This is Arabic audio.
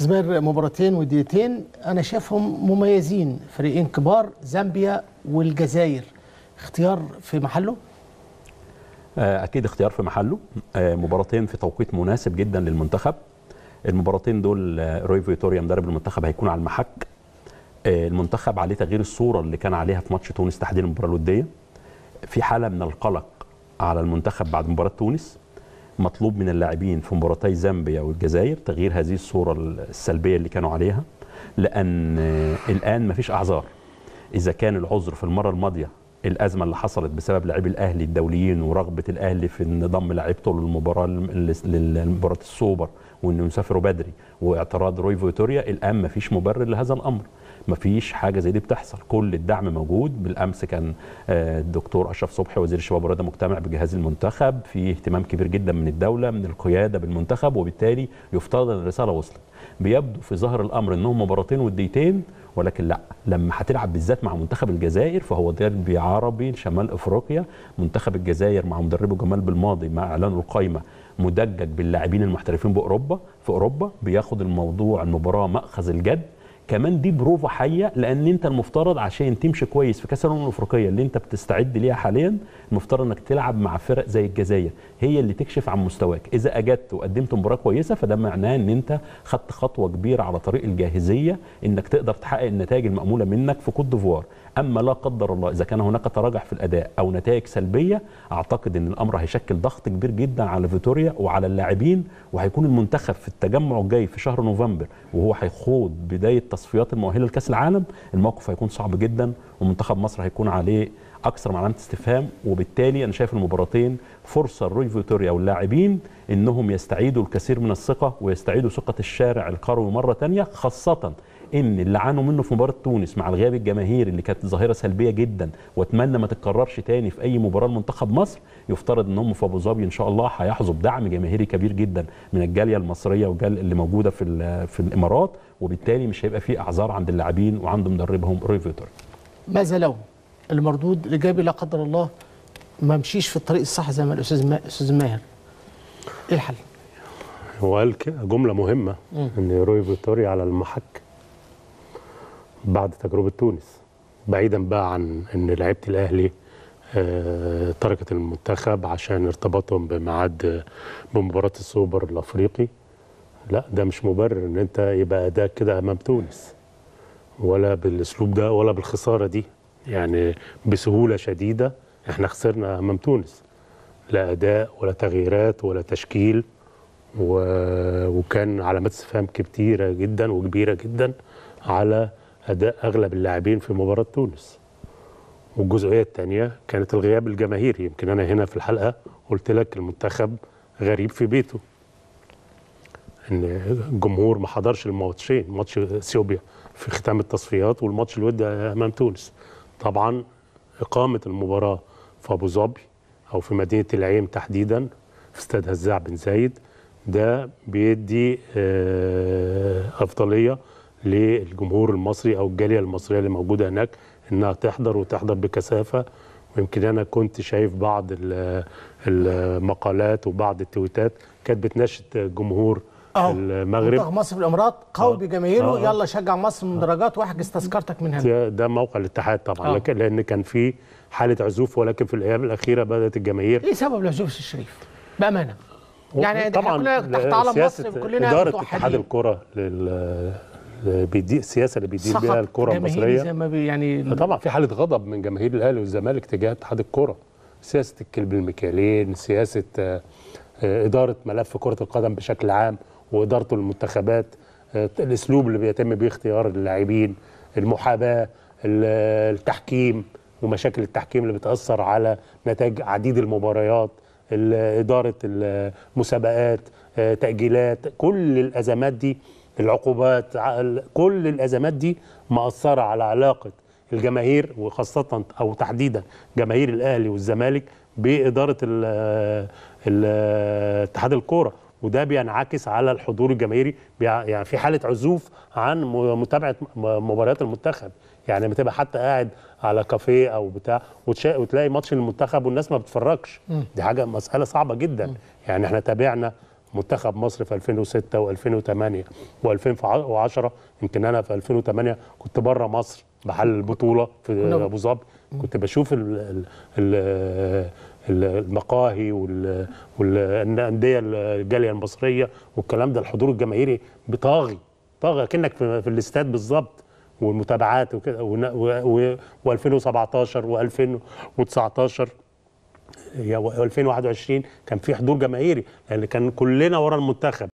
استثمار مباراتين وديتين انا شايفهم مميزين فريقين كبار زامبيا والجزائر اختيار في محله آه، اكيد اختيار في محله آه، مباراتين في توقيت مناسب جدا للمنتخب المباراتين دول آه، روي فيتوريا مدرب المنتخب هيكون على المحك المنتخب عليه تغيير الصوره اللي كان عليها في ماتش تونس تحديدا المباراه الوديه في حاله من القلق على المنتخب بعد مباراه تونس مطلوب من اللاعبين في مباراتي زامبيا والجزائر تغيير هذه الصوره السلبيه اللي كانوا عليها لان الان مفيش اعذار اذا كان العذر في المره الماضيه الازمه اللي حصلت بسبب لاعبي الاهلي الدوليين ورغبه الاهلي في ان ضم لعيبته للمباراه لمباراه السوبر وانه يسافروا بدري واعتراض روي فيتوريا الان مفيش مبرر لهذا الامر مفيش حاجه زي دي بتحصل كل الدعم موجود بالامس كان آه، الدكتور اشرف صبحي وزير الشباب والرياضه مجتمع بجهاز المنتخب في اهتمام كبير جدا من الدوله من القياده بالمنتخب وبالتالي يفترض ان الرساله وصلت بيبدو في ظهر الامر انهم مباراتين وديتين ولكن لا لما هتلعب بالذات مع منتخب الجزائر فهو ديربي عربي لشمال افريقيا منتخب الجزائر مع مدربه جمال بالماضي مع اعلانه القايمه مدجج باللاعبين المحترفين باوروبا في اوروبا بياخد الموضوع المباراه ماخذ الجد كمان دي بروفا حيه لان انت المفترض عشان تمشي كويس في كاس الامم الافريقيه اللي انت بتستعد ليها حاليا المفترض انك تلعب مع فرق زي الجزائر هي اللي تكشف عن مستواك اذا اجدت وقدمت مباراه كويسه فده معناه ان انت خدت خطوه كبيره على طريق الجاهزيه انك تقدر تحقق النتائج الماموله منك في كوت ديفوار اما لا قدر الله اذا كان هناك تراجع في الاداء او نتائج سلبيه اعتقد ان الامر هيشكل ضغط كبير جدا على فيتوريا وعلى اللاعبين وهيكون المنتخب في التجمع الجاي في شهر نوفمبر وهو هيخوض بدايه التصفيات المؤهله لكاس العالم الموقف هيكون صعب جدا ومنتخب مصر هيكون عليه اكثر من علامه استفهام وبالتالي انا شايف المباراتين فرصه لروي فيتوريا واللاعبين انهم يستعيدوا الكثير من الثقه ويستعيدوا ثقه الشارع القروي مره ثانيه خاصه ان اللي عانوا منه في مباراه تونس مع الغياب الجماهيري اللي كانت ظاهره سلبيه جدا واتمنى ما تتكررش تاني في اي مباراه لمنتخب مصر يفترض ان هم في ابو ظبي ان شاء الله هيحظوا بدعم جماهيري كبير جدا من الجاليه المصريه والجال اللي موجوده في في الامارات وبالتالي مش هيبقى في اعذار عند اللاعبين وعند مدربهم ريفيتر ماذا لو المردود الايجابي لا قدر الله ما مشيش في الطريق الصح زي ما الاستاذ ما... استاذ ماهر ايه الحل؟ هو قال جمله مهمه ان روي فيتوري على المحك بعد تجربه تونس بعيدا بقى عن ان لعيبه الاهلي آه، تركت المنتخب عشان ارتباطهم بميعاد بمباراه السوبر الافريقي لا ده مش مبرر ان انت يبقى اداك كده امام تونس ولا بالاسلوب ده ولا بالخساره دي يعني بسهوله شديده احنا خسرنا امام تونس لا اداء ولا تغييرات ولا تشكيل و... وكان علامات استفهام كتيره جدا وكبيره جدا على اداء اغلب اللاعبين في مباراه تونس والجزئيه الثانيه كانت الغياب الجماهيري يمكن انا هنا في الحلقه قلت لك المنتخب غريب في بيته ان الجمهور ما حضرش الماتشين ماتش اثيوبيا في ختام التصفيات والماتش الودي امام تونس طبعا اقامه المباراه في ابو ظبي او في مدينه العين تحديدا في استاد هزاع بن زايد ده بيدي آه، افضليه للجمهور المصري او الجاليه المصريه اللي موجوده هناك انها تحضر وتحضر بكثافه ويمكن انا كنت شايف بعض المقالات وبعض التويتات كانت بتناشد جمهور المغرب اه مصر في الامارات قوي بجماهيره يلا شجع مصر من درجات واحجز تذكرتك من هنا ده موقع الاتحاد طبعا لكن لان كان في حاله عزوف ولكن في الايام الاخيره بدات الجماهير ايه سبب العزوف الشريف بامانه يعني طبعا تحت علم مصر كلنا اداره اتحاد الكره لل بيدي السياسه اللي بيدير بيها الكره المصريه زي ما بي يعني آه، طبعا في حاله غضب من جماهير الاهلي والزمالك تجاه اتحاد الكره سياسه الكلب المكيالين سياسه آه، آه، اداره ملف كره القدم بشكل عام وادارته للمنتخبات الاسلوب اللي بيتم بيه اختيار اللاعبين المحاباه التحكيم ومشاكل التحكيم اللي بتاثر على نتائج عديد المباريات اداره المسابقات تاجيلات كل الازمات دي العقوبات كل الأزمات دي مأثرة على علاقة الجماهير وخاصة أو تحديدا جماهير الأهلي والزمالك بإدارة اتحاد الكورة وده بينعكس على الحضور الجماهيري يعني في حاله عزوف عن متابعه مباريات المنتخب يعني لما تبقى حتى قاعد على كافيه او بتاع وتلاقي ماتش المنتخب والناس ما بتتفرجش دي حاجه مساله صعبه جدا يعني احنا تابعنا منتخب مصر في 2006 و2008 و2010 يمكن انا في 2008 كنت بره مصر بحل البطوله في ابو ظبي كنت بشوف الـ الـ الـ المقاهي والانديه الجاليه المصريه والكلام ده الحضور الجماهيري بطاغي طاغي كانك في, في الاستاد بالظبط والمتابعات وكده و2017 و2019 2021 كان في حضور جماهيري لان كان كلنا ورا المنتخب